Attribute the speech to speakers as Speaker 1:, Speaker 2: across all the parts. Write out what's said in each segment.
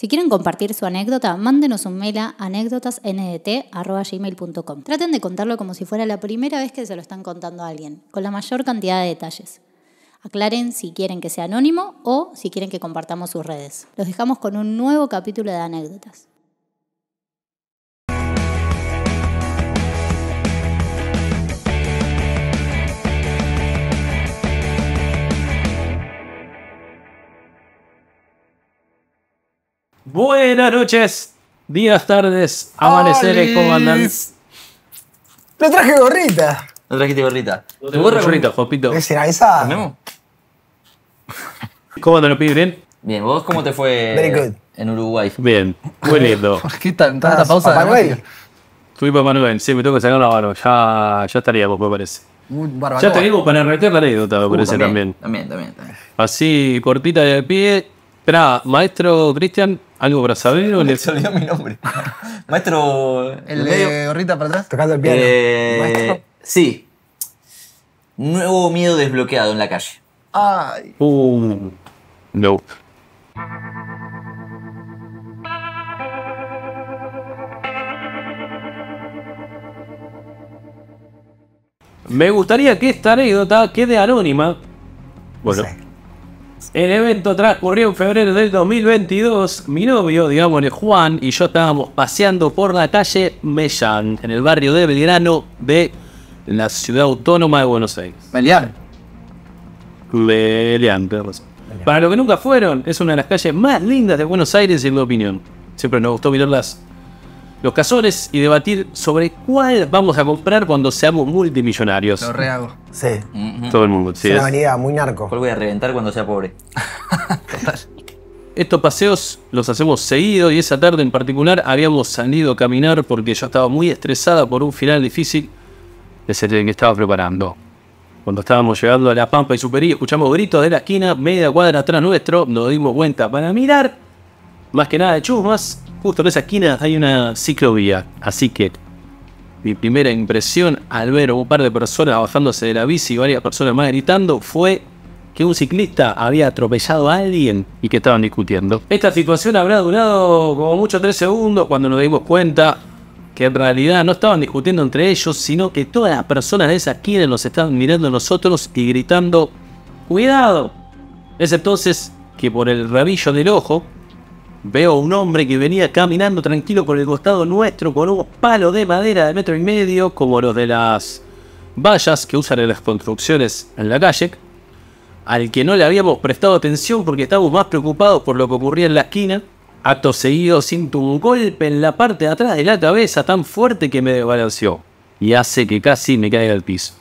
Speaker 1: Si quieren compartir su anécdota, mándenos un mail a anécdotasndt.com. Traten de contarlo como si fuera la primera vez que se lo están contando a alguien, con la mayor cantidad de detalles. Aclaren si quieren que sea anónimo o si quieren que compartamos sus redes. Los dejamos con un nuevo capítulo de anécdotas.
Speaker 2: Buenas noches, días, tardes, amaneceres, ¿cómo andan? ¡Le
Speaker 3: traje gorrita.
Speaker 2: No trajiste gorrita. Te gorrita, Jopito? ¿Qué será esa? ¿Cómo andan los pibes? ¿Bien?
Speaker 1: Bien, ¿vos cómo te fue
Speaker 2: en Uruguay? Bien, muy lindo. ¿Por qué
Speaker 4: pausa?
Speaker 2: Fui para Manuel, sí, me tengo que sacar la mano. Ya, ya estaríamos, me parece.
Speaker 1: Muy ya tenemos
Speaker 2: para retener la anécdota, me uh, parece también. También, también, también. Así, cortita de pie Espera, maestro Cristian, ¿algo para saber? o le... salió mi nombre.
Speaker 1: maestro. El de gorrita para atrás. Tocando el piano. Eh, sí. Nuevo miedo desbloqueado en la
Speaker 2: calle. Ay. Uh. no. Me gustaría que esta anécdota quede anónima. Bueno. El evento transcurrió en febrero del 2022. Mi novio, digámosle Juan, y yo estábamos paseando por la calle Mellán, en el barrio de Belgrano de la ciudad autónoma de Buenos Aires. Belgrano. Para los que nunca fueron, es una de las calles más lindas de Buenos Aires, en mi opinión. Siempre nos gustó mirarlas los cazones y debatir sobre cuál vamos a comprar cuando seamos multimillonarios. Lo
Speaker 1: rehago. Sí. Mm-hmm. Todo el mundo, sí. Es una vanidad muy narco. ¿Cuál voy a reventar cuando sea pobre?
Speaker 2: Estos paseos los hacemos seguido y esa tarde en particular habíamos salido a caminar porque yo estaba muy estresada por un final difícil de ese que estaba preparando. Cuando estábamos llegando a La Pampa y Superí, escuchamos gritos de la esquina, media cuadra atrás nuestro, nos dimos cuenta para mirar, más que nada de chusmas, justo en esa esquina hay una ciclovía, así que mi primera impresión al ver un par de personas bajándose de la bici y varias personas más gritando fue que un ciclista había atropellado a alguien y que estaban discutiendo. Esta situación habrá durado como mucho tres segundos cuando nos dimos cuenta que en realidad no estaban discutiendo entre ellos, sino que todas las personas de esa esquina nos estaban mirando a nosotros y gritando ¡Cuidado! Es entonces que por el rabillo del ojo Veo un hombre que venía caminando tranquilo por el costado nuestro con un palo de madera de metro y medio, como los de las vallas que usan en las construcciones en la calle, al que no le habíamos prestado atención porque estábamos más preocupados por lo que ocurría en la esquina. Acto seguido siento un golpe en la parte de atrás de la cabeza tan fuerte que me desbalanceó y hace que casi me caiga al piso.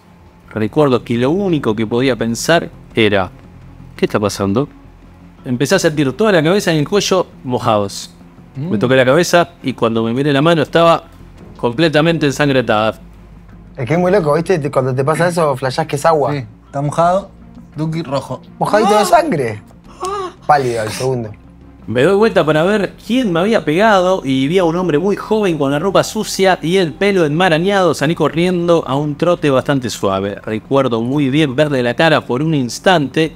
Speaker 2: Recuerdo que lo único que podía pensar era, ¿qué está pasando? empecé a sentir toda la cabeza y el cuello mojados. Me mm. toqué la cabeza y cuando me miré la mano estaba completamente ensangrentada.
Speaker 3: Es que es muy loco, ¿viste? Cuando te pasa eso, flashás que es agua. Sí, está mojado, duki rojo. Mojadito de ah. sangre. Pálido al segundo.
Speaker 2: Me doy vuelta para ver quién me había pegado y vi a un hombre muy joven con la ropa sucia y el pelo enmarañado. Salí corriendo a un trote bastante suave. Recuerdo muy bien verle la cara por un instante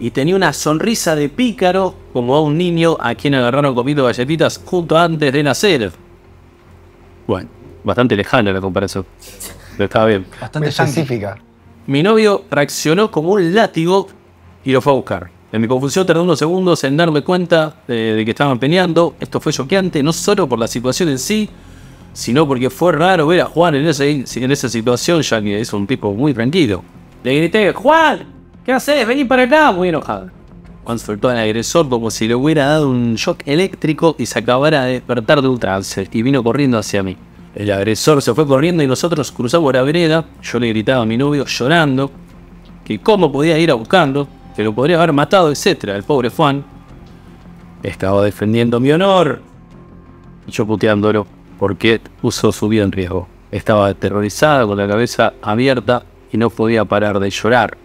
Speaker 2: y tenía una sonrisa de pícaro como a un niño a quien agarraron comiendo galletitas justo antes de nacer. Bueno, bastante lejana la comparación. Pero estaba bien. Bastante específica. Mi novio reaccionó como un látigo y lo fue a buscar. En mi confusión tardó unos segundos en darme cuenta eh, de, que estaban peñando. Esto fue choqueante, no solo por la situación en sí, sino porque fue raro ver a Juan en, ese, en esa situación, ya que es un tipo muy tranquilo. Le grité, Juan, ¿Qué haces? Vení para acá, muy enojada. soltó al agresor como si le hubiera dado un shock eléctrico y se acabara de despertar de un trance y vino corriendo hacia mí. El agresor se fue corriendo y nosotros cruzamos la vereda. Yo le gritaba a mi novio llorando que cómo podía ir a buscando, que lo podría haber matado, etc. El pobre Juan estaba defendiendo mi honor y yo puteándolo porque puso su vida en riesgo. Estaba aterrorizada con la cabeza abierta y no podía parar de llorar.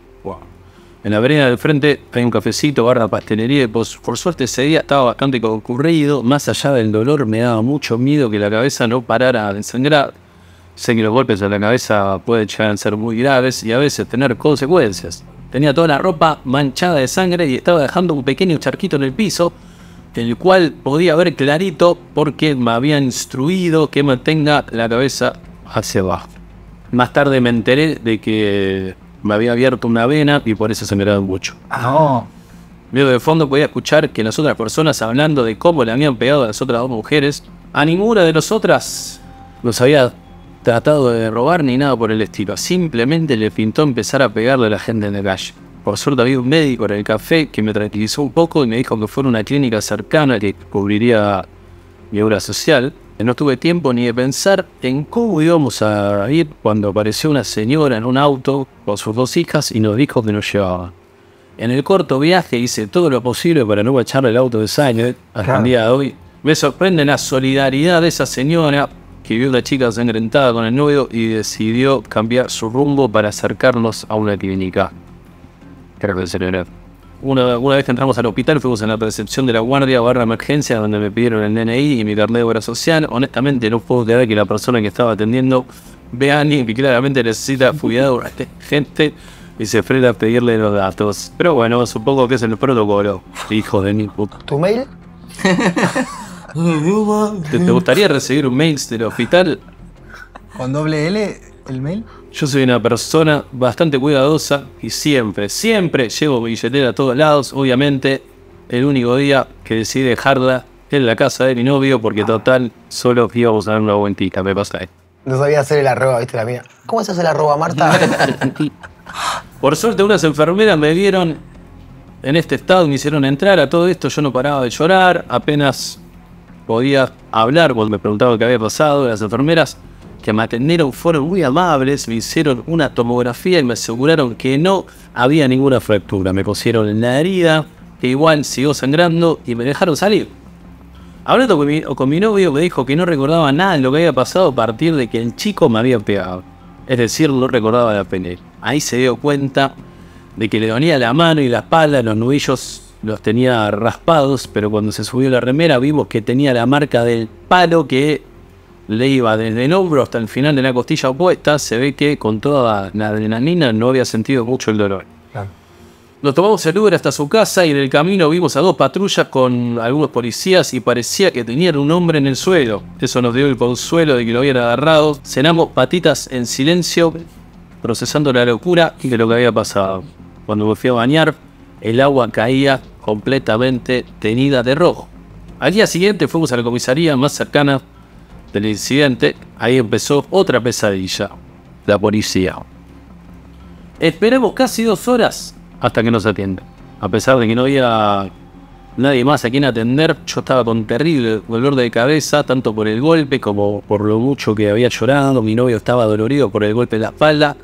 Speaker 2: En la avenida del frente hay un cafecito, barra pastelería, y por, por suerte ese día estaba bastante concurrido. Más allá del dolor, me daba mucho miedo que la cabeza no parara de sangrar. Sé que los golpes a la cabeza pueden llegar a ser muy graves y a veces tener consecuencias. Tenía toda la ropa manchada de sangre y estaba dejando un pequeño charquito en el piso, el cual podía ver clarito porque me había instruido que mantenga la cabeza hacia abajo. Más tarde me enteré de que me había abierto una vena y por eso se me sangraba mucho. Ah. No. Luego de fondo podía escuchar que las otras personas hablando de cómo le habían pegado a las otras dos mujeres. A ninguna de nosotras los había tratado de robar ni nada por el estilo. Simplemente le pintó empezar a pegarle a la gente en la calle. Por suerte había un médico en el café que me tranquilizó un poco y me dijo que fuera una clínica cercana que cubriría mi obra social. No tuve tiempo ni de pensar en cómo íbamos a ir cuando apareció una señora en un auto con sus dos hijas y nos dijo que nos llevaba. En el corto viaje hice todo lo posible para no echarle el auto de Sainz hasta el día de hoy. Me sorprende la solidaridad de esa señora que vio a chica sangrentada con el novio y decidió cambiar su rumbo para acercarnos a una clínica. Creo que se una, vez entramos al hospital, fuimos en la recepción de la guardia barra emergencia donde me pidieron el DNI y mi carnet de obra social. Honestamente, no puedo creer que la persona que estaba atendiendo vea a alguien que claramente necesita cuidado gente y se frena a pedirle los datos. Pero bueno, supongo que es el protocolo, hijo de mi puta. ¿Tu mail? ¿Te gustaría recibir un mail del hospital?
Speaker 4: ¿Con doble L el mail?
Speaker 2: Yo soy una persona bastante cuidadosa y siempre, siempre llevo billetera a todos lados. Obviamente, el único día que decidí dejarla en la casa de mi novio porque total, solo fui a usar una vueltita. Me pasa
Speaker 3: No sabía hacer el arroba, viste la mía. ¿Cómo se hace el arroba, Marta?
Speaker 2: Por suerte, unas enfermeras me vieron en este estado, me hicieron entrar a todo esto. Yo no paraba de llorar, apenas podía hablar me preguntaban qué había pasado. Las enfermeras que me atendieron fueron muy amables, me hicieron una tomografía y me aseguraron que no había ninguna fractura. Me cosieron la herida, que igual siguió sangrando y me dejaron salir. Hablando con mi, novio me dijo que no recordaba nada de lo que había pasado a partir de que el chico me había pegado. Es decir, no recordaba la pene. Ahí se dio cuenta de que le dolía la mano y la espalda, los nudillos los tenía raspados, pero cuando se subió la remera vimos que tenía la marca del palo que le iba desde el hombro hasta el final de la costilla opuesta, se ve que con toda la adrenalina no había sentido mucho el dolor. Nos tomamos el Uber hasta su casa y en el camino vimos a dos patrullas con algunos policías y parecía que tenían un hombre en el suelo. Eso nos dio el consuelo de que lo habían agarrado. Cenamos patitas en silencio, procesando la locura y de lo que había pasado. Cuando me fui a bañar, el agua caía completamente tenida de rojo. Al día siguiente fuimos a la comisaría más cercana del incidente, ahí empezó otra pesadilla, la policía. Esperamos casi dos horas hasta que nos atienda. A pesar de que no había nadie más a quien atender, yo estaba con terrible dolor de cabeza, tanto por el golpe como por lo mucho que había llorado. Mi novio estaba dolorido por el golpe en la espalda.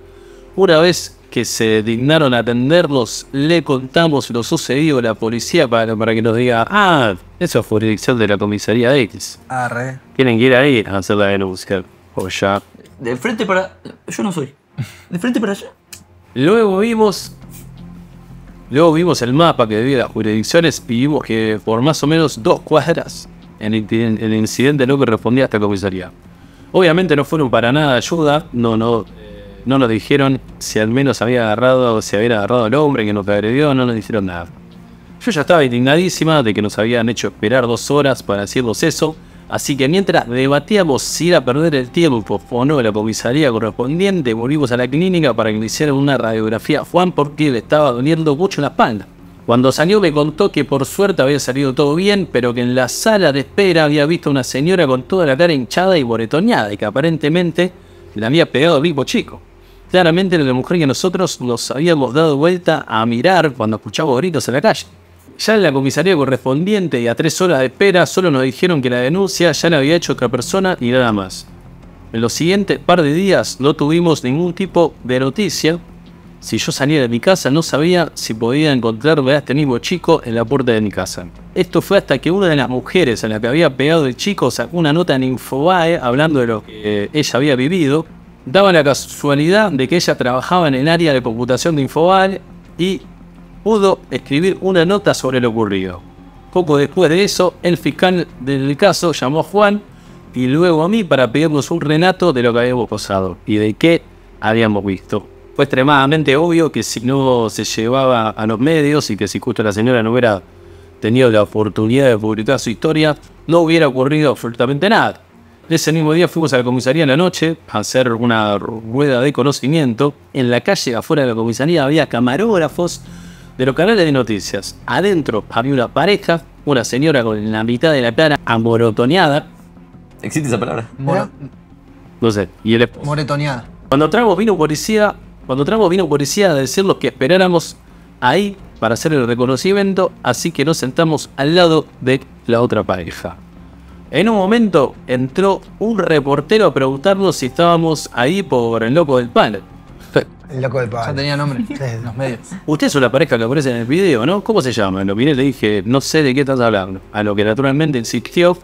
Speaker 2: Una vez que se dignaron a atenderlos, le contamos lo sucedido a la policía para, para que nos diga, ah, eso es jurisdicción de la comisaría X. Ah, re. Tienen que ir ahí a hacer la denuncia. O ya. De
Speaker 1: frente para... Yo no soy. De frente para allá.
Speaker 2: Luego vimos... Luego vimos el mapa que debía las jurisdicciones y vimos que por más o menos dos cuadras el, el incidente no correspondía a esta comisaría. Obviamente no fueron para nada de ayuda, no, no, no nos dijeron si al menos había agarrado, o si había agarrado al hombre que nos agredió, no nos dijeron nada. Yo ya estaba indignadísima de que nos habían hecho esperar dos horas para decirnos eso, así que mientras debatíamos si ir a perder el tiempo o no de la comisaría correspondiente, volvimos a la clínica para que le hicieran una radiografía a Juan porque le estaba doliendo mucho la espalda. Cuando salió me contó que por suerte había salido todo bien, pero que en la sala de espera había visto a una señora con toda la cara hinchada y boretoñada y que aparentemente la había pegado el vivo chico. Claramente era la mujer que nosotros nos habíamos dado vuelta a mirar cuando escuchábamos gritos en la calle. Ya en la comisaría correspondiente y a tres horas de espera solo nos dijeron que la denuncia ya la había hecho otra persona y nada más. En los siguientes par de días no tuvimos ningún tipo de noticia. Si yo salía de mi casa no sabía si podía encontrar a este mismo chico en la puerta de mi casa. Esto fue hasta que una de las mujeres a la que había pegado el chico sacó una nota en Infobae hablando de lo que ella había vivido daba la casualidad de que ella trabajaba en el área de computación de Infobal y pudo escribir una nota sobre lo ocurrido. Poco después de eso, el fiscal del caso llamó a Juan y luego a mí para pedirnos un renato de lo que habíamos pasado y de qué habíamos visto. Fue extremadamente obvio que si no se llevaba a los medios y que si justo la señora no hubiera tenido la oportunidad de publicar su historia, no hubiera ocurrido absolutamente nada. Ese mismo día fuimos a la comisaría en la noche a hacer una rueda de conocimiento. En la calle afuera de la comisaría había camarógrafos de los canales de noticias. Adentro había una pareja, una señora con la mitad de la cara amorotoneada. ¿Existe esa palabra? no sé. Y el esposo. Cuando travo vino policía, cuando vino policía a decirnos que esperáramos ahí para hacer el reconocimiento, así que nos sentamos al lado de la otra pareja. En un momento entró un reportero a preguntarnos si estábamos ahí por el loco del palo.
Speaker 4: El loco del palo. Ya tenía nombre en los medios.
Speaker 2: Usted es la pareja que aparece en el video, ¿no? ¿Cómo se llama? Lo miré y le dije, no sé de qué estás hablando. A lo que naturalmente insistió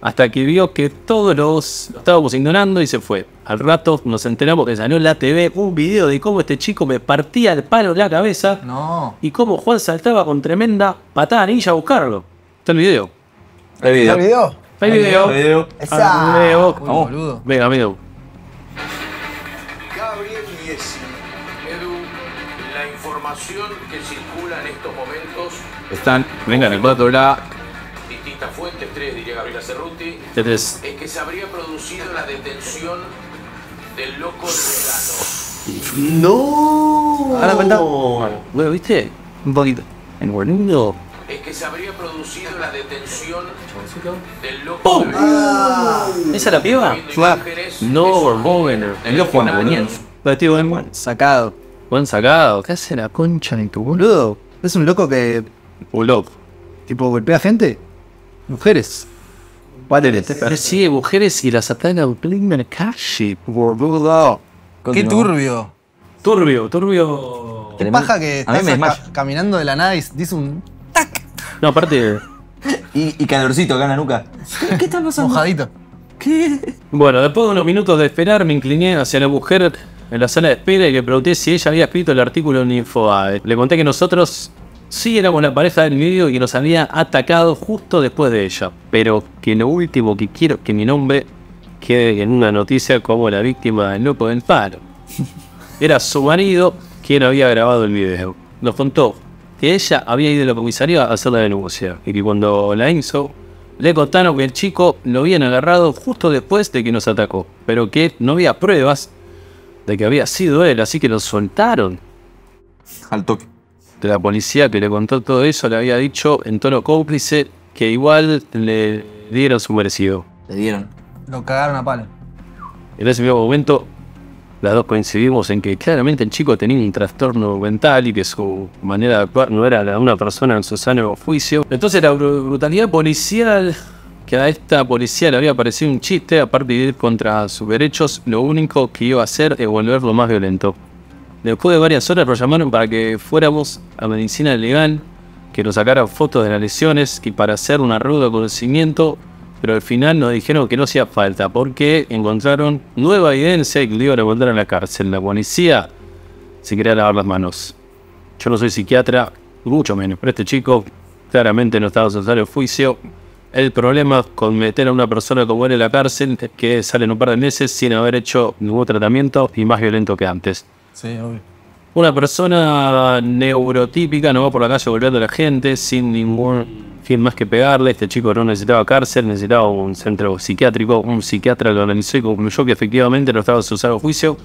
Speaker 2: hasta que vio que todos los estábamos ignorando y se fue. Al rato nos enteramos que salió en la TV un video de cómo este chico me partía el palo de la cabeza no. y cómo Juan saltaba con tremenda patada anilla a buscarlo. Está el video. El video. el video? Hay video. video. Venga, amigo. Gabriel Edu, la información que circula en estos momentos. Están. Venga, en el plato la. tres, diría Gabriela Cerruti. Es que se habría producido la detención del loco ¡No! la Bueno, ¿viste? Un poquito. En no que se habría producido la detención del loco ¡Pum! De ¿Esa la piba? No, Bowen. el loco buen, buen sacado. Buen sacado. ¿Qué hace la concha en tu boludo? Es un loco que. loco. Tipo, golpea gente. Mujeres. sí, mujeres y las ataca en el calle, boludo. Qué turbio. Turbio, turbio. Qué paja que estás
Speaker 4: caminando de la nada y dice un
Speaker 2: no, aparte. Y, y calorcito acá en nuca.
Speaker 4: ¿Qué, está pasando? Mojadito.
Speaker 2: ¿Qué? Bueno, después de unos minutos de esperar, me incliné hacia la mujer en la sala de espera y le pregunté si ella había escrito el artículo en InfoAde. Le conté que nosotros sí éramos la pareja del vídeo y que nos había atacado justo después de ella. Pero que lo último que quiero que mi nombre quede en una noticia como la víctima del loco del paro. Era su marido quien había grabado el video. Nos contó que ella había ido a la comisaría a hacer la denuncia y que cuando la hizo, le contaron que el chico lo habían agarrado justo después de que nos atacó, pero que no había pruebas de que había sido él, así que lo soltaron. Al toque. De la policía que le contó todo eso le había dicho en tono cómplice que igual le dieron su merecido. Le dieron.
Speaker 4: Lo cagaron a palo.
Speaker 2: En ese mismo momento, las dos coincidimos en que claramente el chico tenía un trastorno mental y que su manera de actuar no era la de una persona en su sano juicio. Entonces la brutalidad policial que a esta policía le había parecido un chiste, aparte de ir contra sus derechos, lo único que iba a hacer es volverlo más violento. Después de varias horas lo llamaron para que fuéramos a medicina legal, que nos sacara fotos de las lesiones y para hacer una ruta de conocimiento pero al final nos dijeron que no hacía falta porque encontraron nueva evidencia y que a volver a la cárcel. La policía se quería lavar las manos. Yo no soy psiquiatra, mucho menos, pero este chico claramente no estaba necesario juicio. El problema con meter a una persona como él en la cárcel es que sale en un par de meses sin haber hecho ningún tratamiento y más violento que antes. Sí, una persona neurotípica no va por la calle golpeando a la gente sin ningún fin más que pegarle. Este chico no necesitaba cárcel, necesitaba un centro psiquiátrico. Un psiquiatra lo analizó y concluyó que efectivamente no estaba usado juicio.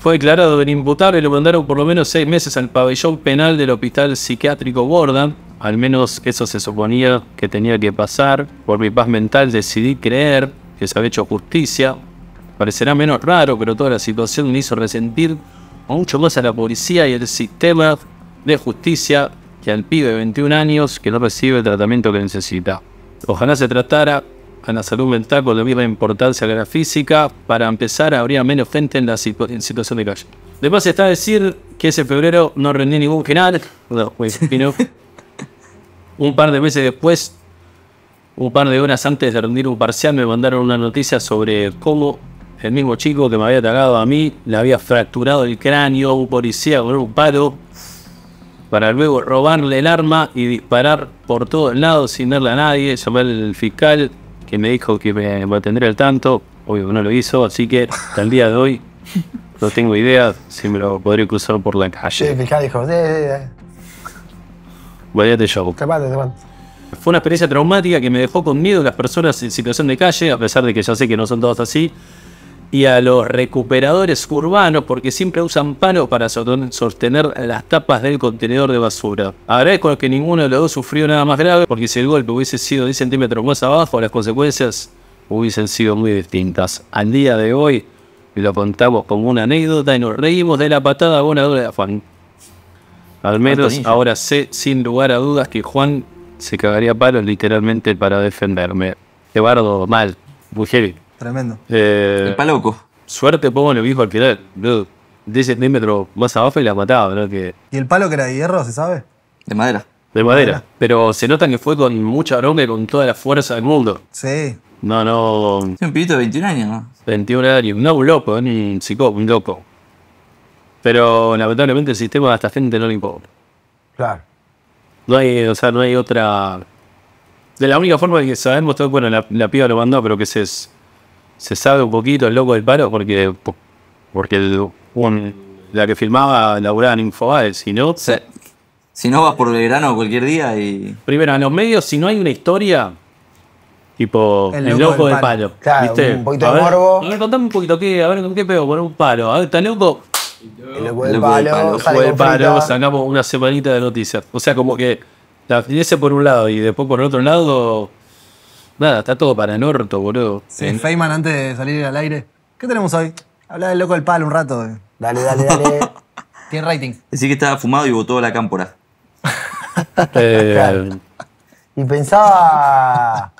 Speaker 2: Fue declarado del imputable y lo mandaron por lo menos seis meses al pabellón penal del hospital psiquiátrico Borda. Al menos eso se suponía que tenía que pasar. Por mi paz mental decidí creer que se había hecho justicia. Parecerá menos raro, pero toda la situación me hizo resentir mucho más a la policía y el sistema de justicia que al pibe de 21 años que no recibe el tratamiento que necesita. Ojalá se tratara a la salud mental con la misma importancia que la física, para empezar a habría menos gente en la situación de calle. Además está decir que ese febrero no rendí ningún final. un par de meses después, un par de horas antes de rendir un parcial, me mandaron una noticia sobre cómo el mismo chico que me había atacado a mí, le había fracturado el cráneo un policía con un paro, para luego robarle el arma y disparar por todos lados sin darle a nadie, Llamé al fiscal que me dijo que me, atendría al tanto, obvio que no lo hizo, así que hasta el día de hoy no tengo idea si me lo podría cruzar por la calle. el fiscal dijo, Vaya te Te Fue una experiencia traumática que me dejó con miedo las personas en situación de calle, a pesar de que ya sé que no son todas así, y a los recuperadores urbanos porque siempre usan palos para sostener las tapas del contenedor de basura. Agradezco que ninguno de los dos sufrió nada más grave porque si el golpe hubiese sido 10 centímetros más abajo las consecuencias hubiesen sido muy distintas. Al día de hoy lo contamos como una anécdota y nos reímos de la patada abonadora de Juan. Al menos ahora sé sin lugar a dudas que Juan se cagaría palos literalmente para defenderme. Eduardo, mal, muy Tremendo. Eh, el paloco. Suerte, pongo pues, lo dijo al final. 10 centímetros más abajo y la mataba, ¿no? Que... ¿Y el palo que
Speaker 4: era de hierro, se sabe? De madera.
Speaker 2: De madera. Pero se nota que fue con mucha bronca y con toda la fuerza del mundo. Sí. No, no. Es un pibito de 21 años, ¿no? 21 años. No, un loco, un psicópata, un loco. Pero lamentablemente el sistema de esta gente no le importa. Claro. No hay, o sea, no hay otra. De la única forma que sabemos todo, bueno, la, la piba lo mandó, pero que se, se sabe un poquito el loco del paro porque, porque la que filmaba laburaba en Infobae, si no... Si no vas por Belgrano cualquier día y... Primero, en los medios, si no hay una historia, tipo el loco, del, paro. ¿viste? un poquito de morbo. A ver, contame un poquito, ¿qué? a ver, qué pego? por un paro? A ver, ¿está loco? El loco del paro, palo, El Loco sacamos una semanita de noticias. O sea, como que la finiese por un lado y después por el otro lado Nada, está todo para el orto, boludo. Sí, en...
Speaker 4: Feynman antes de salir al aire. ¿Qué tenemos hoy? Habla del loco del palo un rato. Dale, dale, dale. Tiene rating.
Speaker 1: Decía que estaba fumado y botó la cámpora. Eh,
Speaker 3: y pensaba.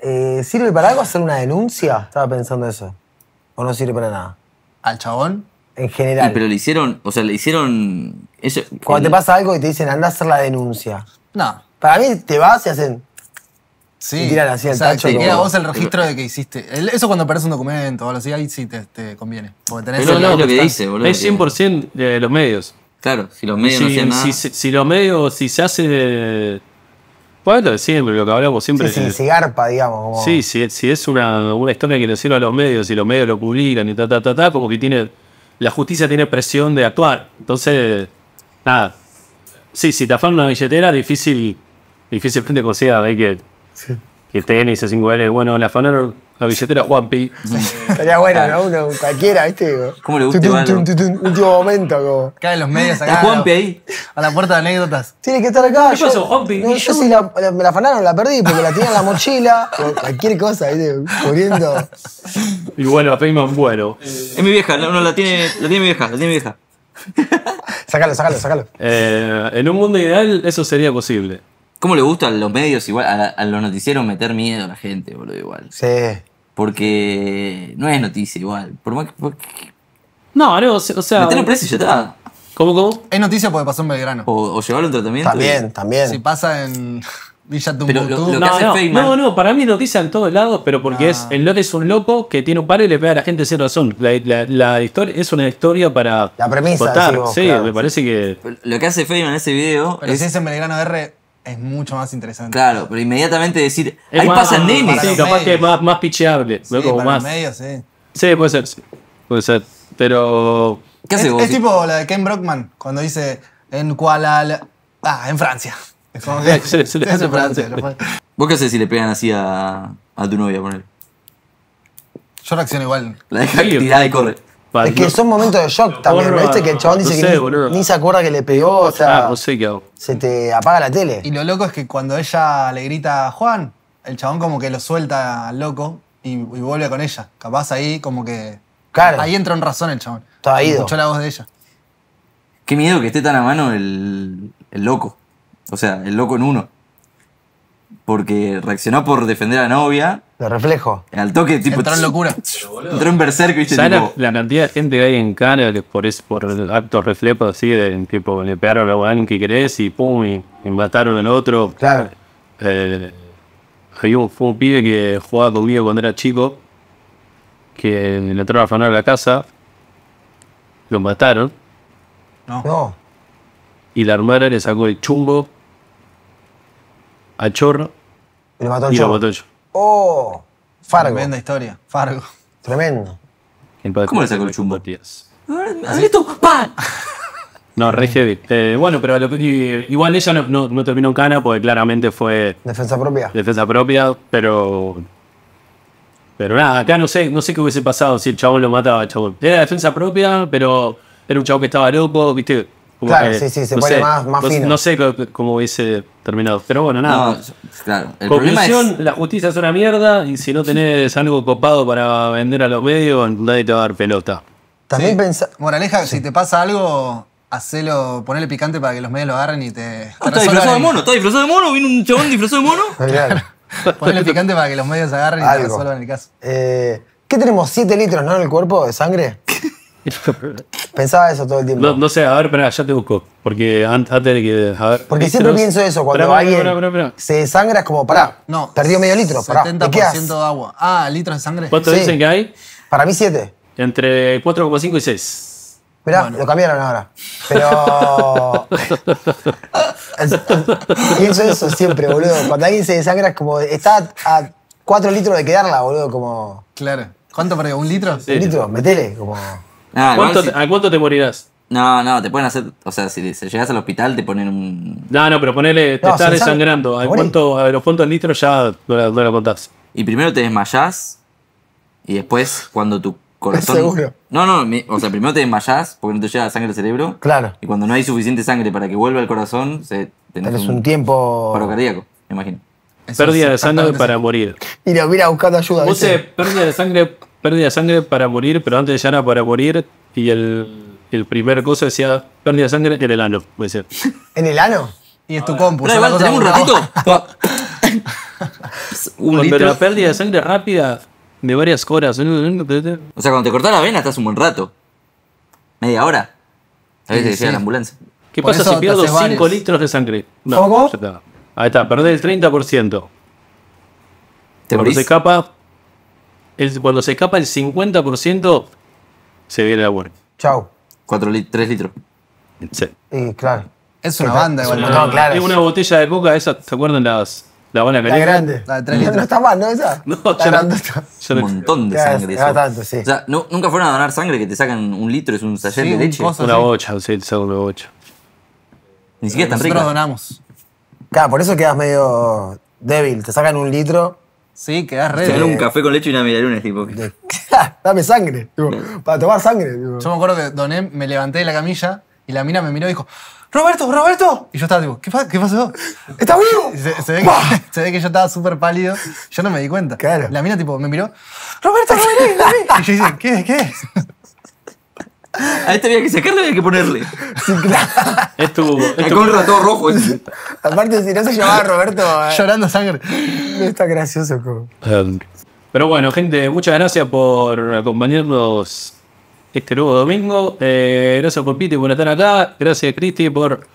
Speaker 3: Eh, ¿Sirve para algo hacer una denuncia? Estaba pensando eso. ¿O no sirve para nada? ¿Al chabón? En general. pero
Speaker 1: le hicieron. O sea, le hicieron. Cuando te pasa
Speaker 3: algo y te dicen, anda a hacer la denuncia. No. Para mí te vas y hacen.
Speaker 2: Sí. Te queda vos el registro
Speaker 4: de que hiciste. eso cuando perdés un documento o ahí sí te, conviene. Porque es lo que 100%
Speaker 2: de los medios. Claro, si los medios si, los medios, si se hace. Pues lo de siempre, lo que hablamos siempre. Sí, si
Speaker 3: garpa, digamos. Sí,
Speaker 2: si, es una, historia que le sirve a los medios y los medios lo publican y ta, ta, ta, ta, como que tiene. La justicia tiene presión de actuar. Entonces, nada. Sí, si te afan una billetera, difícil. Difícilmente consigas, hay que y el tenis, es 5 Bueno, la afanaron la billetera Juanpi.
Speaker 3: Estaría bueno, ¿no? Uno, cualquiera, ¿viste? ¿Cómo le gusta? último momento, como.
Speaker 4: Caen los medios acá. Juanpi ahí? A la puerta de anécdotas. Tiene que
Speaker 3: estar acá. yo, pasó, Juanpi? yo, sí la, me la afanaron, la perdí, porque la tenía en la mochila. cualquier cosa, ¿viste? Corriendo.
Speaker 2: Y bueno, a Payman, bueno.
Speaker 1: Es mi vieja, no, la tiene, la tiene mi vieja, la tiene mi vieja.
Speaker 3: sácalo, sacalo, sacalo.
Speaker 2: Eh, en un mundo ideal, eso sería posible.
Speaker 1: ¿Cómo le gusta a los medios, igual, a, los noticieros meter miedo a la gente, boludo, igual? Sí. Porque no es noticia igual. Por más que.
Speaker 4: No, no, o sea. Meter en precio y ya está. ¿Cómo, cómo? Es noticia porque pasó en Belgrano.
Speaker 2: O, o llevarlo a tratamiento. También, también. Si
Speaker 4: pasa en Villa Pero lo- No, no,
Speaker 2: no, para mí es noticia en todos lados, pero porque ah. es el lote es un loco que tiene un paro y le pega a la gente sin razón. La, historia es una historia para La premisa, sí, me parece que Lo que hace
Speaker 1: Feynman en ese video Pero es, si es
Speaker 4: en Belgrano R, es mucho más interesante.
Speaker 1: Claro, pero inmediatamente decir,
Speaker 4: ahí más, pasan nenes. Sí, capaz que
Speaker 2: es más, más picheable. Sí, más. medios, sí. sí, puede ser. Puede ser. Pero. ¿Qué es, tipo
Speaker 4: la de Ken Brockman, cuando dice en Kuala. Ah, en Francia. Es como se, Francia.
Speaker 2: ¿Vos qué haces si le pegan
Speaker 1: así a, a tu novia, él
Speaker 4: Yo reacciono igual.
Speaker 1: La deja tirada y
Speaker 2: corre. Es que son
Speaker 3: momentos de shock también, ¿viste? Que el chabón dice que ni, se acuerda que le pegó, o sea. Ah,
Speaker 2: se
Speaker 3: te apaga
Speaker 4: la tele. Y lo loco es que cuando ella le grita a Juan, el chabón como que lo suelta al loco y, vuelve con ella. Capaz ahí como que. Ahí entra en razón el chabón.
Speaker 1: Está Escuchó la voz de ella. Qué miedo que esté tan a mano el, el loco. O sea, el loco en uno porque reaccionó por defender a la novia. De reflejo. Al toque, tipo. Entró en locura. Entró en berserk, viste. tipo?
Speaker 2: La, cantidad de gente que hay en Canadá por, eso, por actos reflejos así, de tipo, le pegaron a alguien que querés y pum, y, mataron al otro. Claro. Eh, un, fue un pibe que jugaba conmigo cuando era chico, que le entró a afanar la casa, lo mataron. No. no. Y la hermana le sacó el chumbo a Chorro. Y el
Speaker 3: Oh, Fargo. Tremenda historia. Fargo. Tremendo.
Speaker 2: ¿Cómo le sacó el chumbo?
Speaker 1: ¡Esto! Ah, ¡Pan!
Speaker 2: No, re heavy. Eh, bueno, pero igual ella no, terminó en cana porque claramente fue. Defensa propia. Defensa propia, pero. Pero nada, acá no sé, no sé qué hubiese pasado si el chabón lo mataba, chabón. Era defensa propia, pero era un chabón que estaba loco, viste. Claro, eh, sí, sí, se pone más, más fino. No sé cómo hubiese terminado, pero bueno, nada. claro. la justicia es una mierda y si no tenés algo copado para vender a los medios, nadie te va a dar pelota.
Speaker 4: También Moraleja, si te pasa algo, hacelo, ponele picante para que los medios lo agarren y te... Ah, ¿Estás disfrazado de mono? ¿Estás
Speaker 1: disfrazado de mono? ¿Vino un chabón disfrazado de mono?
Speaker 3: ponele picante para que los medios agarren y algo. te resuelvan el caso. Eh, ¿Qué tenemos? ¿7 litros, no, en el cuerpo de sangre? Pensaba eso todo el tiempo.
Speaker 2: No, sé, a ver, espera, ya te busco. Porque antes de que. porque siempre pienso eso, cuando alguien
Speaker 3: se desangra es como, pará, no, perdió medio litro, pará. 70% ¿Qué de agua. Ah, litros de sangre. ¿Cuánto dicen
Speaker 2: que hay? Para mí, 7. Entre 4,5 y 6.
Speaker 3: Mirá, lo cambiaron ahora. Pero.
Speaker 2: Pienso eso siempre, boludo.
Speaker 3: Cuando alguien se desangra es como. Está a 4 litros de quedarla, boludo, como.
Speaker 4: Claro. ¿Cuánto perdió? ¿Un litro? Un
Speaker 1: litro, metele, como. Ah, ¿A cuánto te morirás? No, no, te pueden hacer. O sea, si llegas al hospital, te ponen un. No, no, pero ponele. Te estás desangrando. ¿A, cuánto,
Speaker 2: a los del litros ya no
Speaker 1: la, contás. Y primero te desmayás. Y después, cuando tu corazón. Seguro. No, no, o sea, primero te desmayás porque no te llega sangre al cerebro. Claro. Y cuando no hay suficiente sangre para que
Speaker 2: vuelva al corazón, se, tenés, un,
Speaker 3: tiempo.
Speaker 2: Paro cardíaco, me imagino. Pérdida de sangre para morir.
Speaker 3: Y lo mira buscando ayuda. Vos eh,
Speaker 2: pérdida de sangre pérdida de sangre para morir, pero antes ya era para morir. Y el, el primer cosa decía pérdida de sangre en el ano, puede ser.
Speaker 3: ¿En el ano? Y es tu ah, compu. No, igual, tenemos un ratito.
Speaker 2: pero la pérdida de sangre rápida de varias horas. O sea, cuando te cortas la vena estás un buen rato. Media hora. A veces sí, la ambulancia. ¿Qué pasa si pierdo 5 litros de sangre? No, Ahí está, perdés el 30%. ¿Te Cuando morís? se escapa, cuando se escapa el 50%, se viene la muerte. Chau. 4 3 litros. Sí.
Speaker 3: Sí, claro.
Speaker 1: Es una banda, No, claro. Es una
Speaker 2: botella de coca, esa, ¿se acuerdan las, la buena La grande.
Speaker 1: La de 3 litros. No está mal, ¿no? Esa.
Speaker 2: No, ya Un montón de sangre. Es, eso. sí. O sea,
Speaker 1: nunca fueron a donar sangre que te sacan un litro, es un taller de leche. una
Speaker 2: bocha, sí, te sacan una bocha.
Speaker 1: Ni siquiera es tan rica. Nosotros
Speaker 3: donamos. Claro, por eso quedas medio débil. Te sacan un litro. Sí, quedás re. Te fue un
Speaker 1: café con leche y una lunes, tipo.
Speaker 4: Dame sangre, tipo, para tomar sangre. Yo me acuerdo que doné, me levanté de la camilla y la mina me miró y dijo: ¡Roberto, Roberto! Y yo estaba tipo, ¿qué, qué pasó? ¡Está vivo! Se, ve que, yo estaba súper pálido. Yo no me di cuenta. Claro. La mina tipo me miró, ¡Roberto, Roberto! y yo dije, ¿qué? ¿Qué?
Speaker 1: A este había que sacarle, había que ponerle. Estuvo. rojo.
Speaker 3: Aparte, si no se llamaba Roberto. Eh. Llorando sangre. está
Speaker 2: gracioso, um, Pero bueno, gente, muchas gracias por acompañarnos este nuevo domingo. Eh, gracias por Piti por estar acá. Gracias Cristi por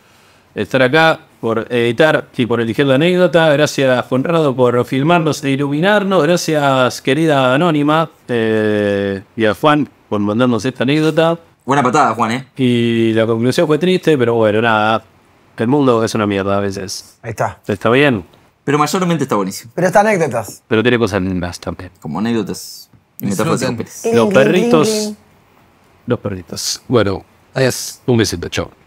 Speaker 2: estar acá, por editar y por elegir la anécdota. Gracias Conrado por filmarnos e iluminarnos. Gracias querida Anónima eh, y a Juan por mandarnos esta anécdota. Buena patada, Juan, ¿eh? Y la conclusión fue triste, pero bueno, nada. El mundo es una mierda a veces. Ahí está. Está bien. Pero mayormente está buenísimo.
Speaker 3: Pero está anécdotas.
Speaker 2: Pero tiene cosas más también. Como anécdotas. Los perritos. Los perritos. Bueno, adiós. Un besito, chao.